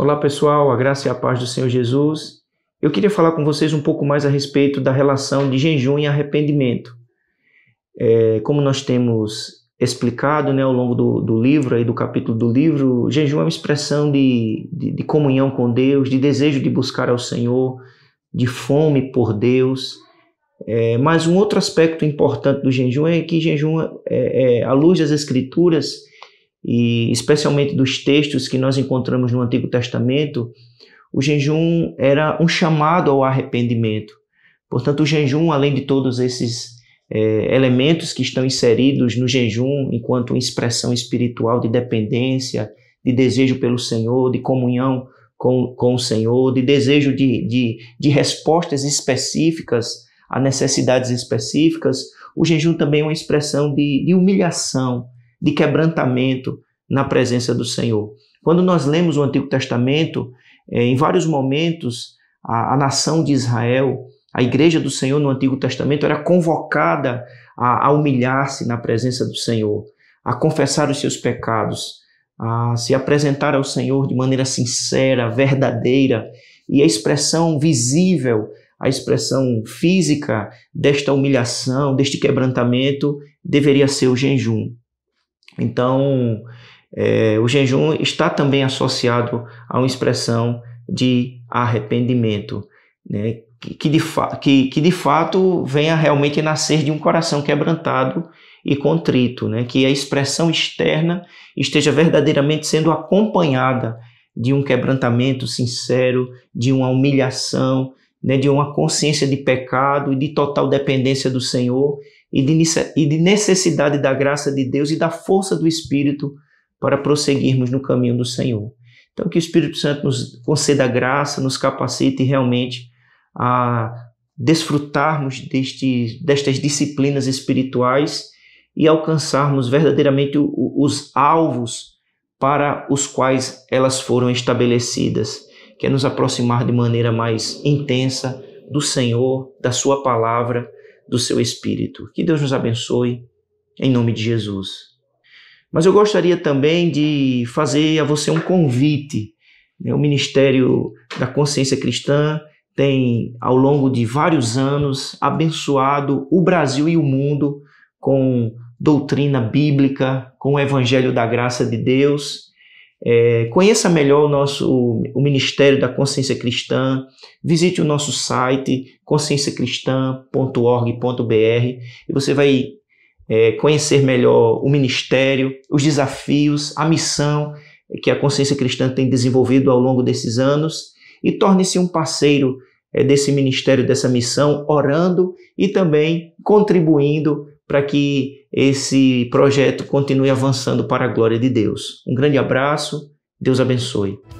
Olá pessoal, a graça e a paz do Senhor Jesus. Eu queria falar com vocês um pouco mais a respeito da relação de jejum e arrependimento. É, como nós temos explicado né, ao longo do, do, livro, aí, do capítulo do livro, jejum é uma expressão de, de, de comunhão com Deus, de desejo de buscar ao Senhor, de fome por Deus. É, mas um outro aspecto importante do jejum é que jejum, é, é, à luz das Escrituras, e especialmente dos textos que nós encontramos no Antigo Testamento, o jejum era um chamado ao arrependimento. Portanto, o jejum, além de todos esses é, elementos que estão inseridos no jejum, enquanto expressão espiritual de dependência, de desejo pelo Senhor, de comunhão com, com o Senhor, de desejo de, de, de respostas específicas a necessidades específicas, o jejum também é uma expressão de, de humilhação, de quebrantamento na presença do Senhor. Quando nós lemos o Antigo Testamento, eh, em vários momentos, a, a nação de Israel, a igreja do Senhor no Antigo Testamento, era convocada a, a humilhar-se na presença do Senhor, a confessar os seus pecados, a se apresentar ao Senhor de maneira sincera, verdadeira, e a expressão visível, a expressão física desta humilhação, deste quebrantamento, deveria ser o jejum. Então, é, o jejum está também associado a uma expressão de arrependimento, né? que, de que, que de fato venha realmente nascer de um coração quebrantado e contrito, né? que a expressão externa esteja verdadeiramente sendo acompanhada de um quebrantamento sincero, de uma humilhação, né? de uma consciência de pecado e de total dependência do Senhor e de necessidade da graça de Deus e da força do Espírito para prosseguirmos no caminho do Senhor. Então, que o Espírito Santo nos conceda graça, nos capacite realmente a desfrutarmos deste, destas disciplinas espirituais e alcançarmos verdadeiramente os alvos para os quais elas foram estabelecidas, que é nos aproximar de maneira mais intensa do Senhor, da Sua palavra do seu espírito. Que Deus nos abençoe, em nome de Jesus. Mas eu gostaria também de fazer a você um convite. Né? O Ministério da Consciência Cristã tem, ao longo de vários anos, abençoado o Brasil e o mundo com doutrina bíblica, com o Evangelho da Graça de Deus. É, conheça melhor o nosso o, o Ministério da Consciência Cristã, visite o nosso site conscienciacristã.org.br e você vai é, conhecer melhor o ministério, os desafios, a missão que a Consciência Cristã tem desenvolvido ao longo desses anos e torne-se um parceiro é, desse ministério, dessa missão, orando e também contribuindo para que esse projeto continue avançando para a glória de Deus. Um grande abraço, Deus abençoe.